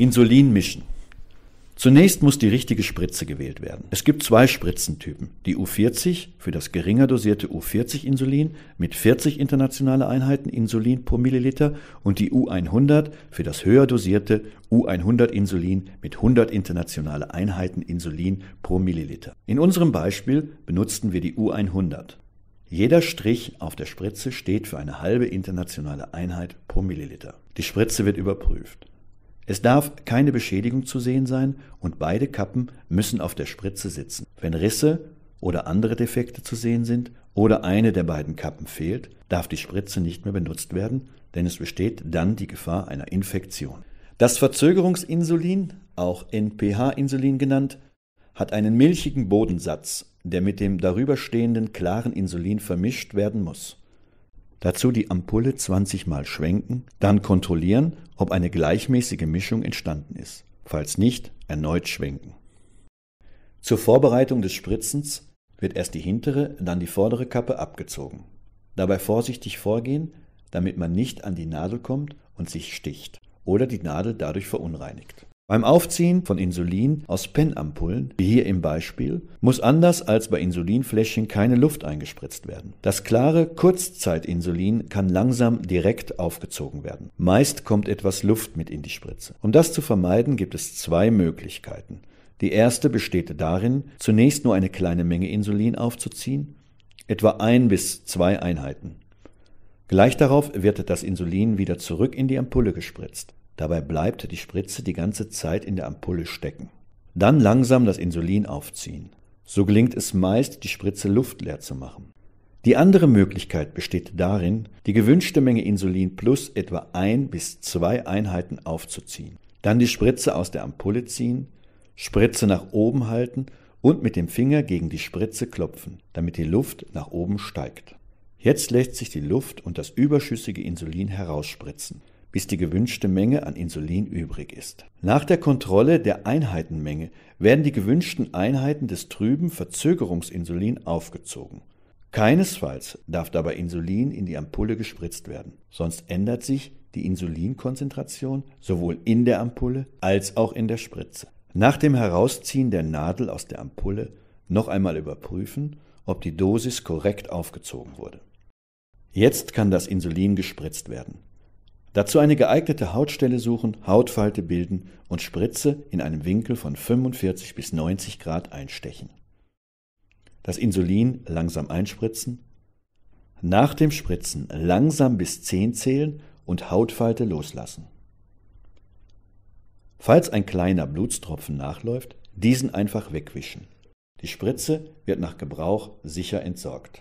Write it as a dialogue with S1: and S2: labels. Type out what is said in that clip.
S1: Insulin mischen. Zunächst muss die richtige Spritze gewählt werden. Es gibt zwei Spritzentypen. Die U40 für das geringer dosierte U40-Insulin mit 40 internationale Einheiten Insulin pro Milliliter und die U100 für das höher dosierte U100-Insulin mit 100 internationale Einheiten Insulin pro Milliliter. In unserem Beispiel benutzten wir die U100. Jeder Strich auf der Spritze steht für eine halbe internationale Einheit pro Milliliter. Die Spritze wird überprüft. Es darf keine Beschädigung zu sehen sein und beide Kappen müssen auf der Spritze sitzen. Wenn Risse oder andere Defekte zu sehen sind oder eine der beiden Kappen fehlt, darf die Spritze nicht mehr benutzt werden, denn es besteht dann die Gefahr einer Infektion. Das Verzögerungsinsulin, auch NPH-Insulin genannt, hat einen milchigen Bodensatz, der mit dem darüberstehenden klaren Insulin vermischt werden muss. Dazu die Ampulle 20 Mal schwenken, dann kontrollieren, ob eine gleichmäßige Mischung entstanden ist. Falls nicht, erneut schwenken. Zur Vorbereitung des Spritzens wird erst die hintere, dann die vordere Kappe abgezogen. Dabei vorsichtig vorgehen, damit man nicht an die Nadel kommt und sich sticht oder die Nadel dadurch verunreinigt beim Aufziehen von Insulin aus Penampullen, wie hier im Beispiel, muss anders als bei Insulinfläschchen keine Luft eingespritzt werden. Das klare Kurzzeitinsulin kann langsam direkt aufgezogen werden. Meist kommt etwas Luft mit in die Spritze. Um das zu vermeiden, gibt es zwei Möglichkeiten. Die erste besteht darin, zunächst nur eine kleine Menge Insulin aufzuziehen, etwa ein bis zwei Einheiten. Gleich darauf wird das Insulin wieder zurück in die Ampulle gespritzt. Dabei bleibt die Spritze die ganze Zeit in der Ampulle stecken. Dann langsam das Insulin aufziehen. So gelingt es meist, die Spritze luftleer zu machen. Die andere Möglichkeit besteht darin, die gewünschte Menge Insulin plus etwa ein bis zwei Einheiten aufzuziehen. Dann die Spritze aus der Ampulle ziehen, Spritze nach oben halten und mit dem Finger gegen die Spritze klopfen, damit die Luft nach oben steigt. Jetzt lässt sich die Luft und das überschüssige Insulin herausspritzen bis die gewünschte Menge an Insulin übrig ist. Nach der Kontrolle der Einheitenmenge werden die gewünschten Einheiten des trüben Verzögerungsinsulin aufgezogen. Keinesfalls darf dabei Insulin in die Ampulle gespritzt werden, sonst ändert sich die Insulinkonzentration sowohl in der Ampulle als auch in der Spritze. Nach dem Herausziehen der Nadel aus der Ampulle noch einmal überprüfen, ob die Dosis korrekt aufgezogen wurde. Jetzt kann das Insulin gespritzt werden. Dazu eine geeignete Hautstelle suchen, Hautfalte bilden und Spritze in einem Winkel von 45 bis 90 Grad einstechen. Das Insulin langsam einspritzen. Nach dem Spritzen langsam bis 10 zählen und Hautfalte loslassen. Falls ein kleiner Blutstropfen nachläuft, diesen einfach wegwischen. Die Spritze wird nach Gebrauch sicher entsorgt.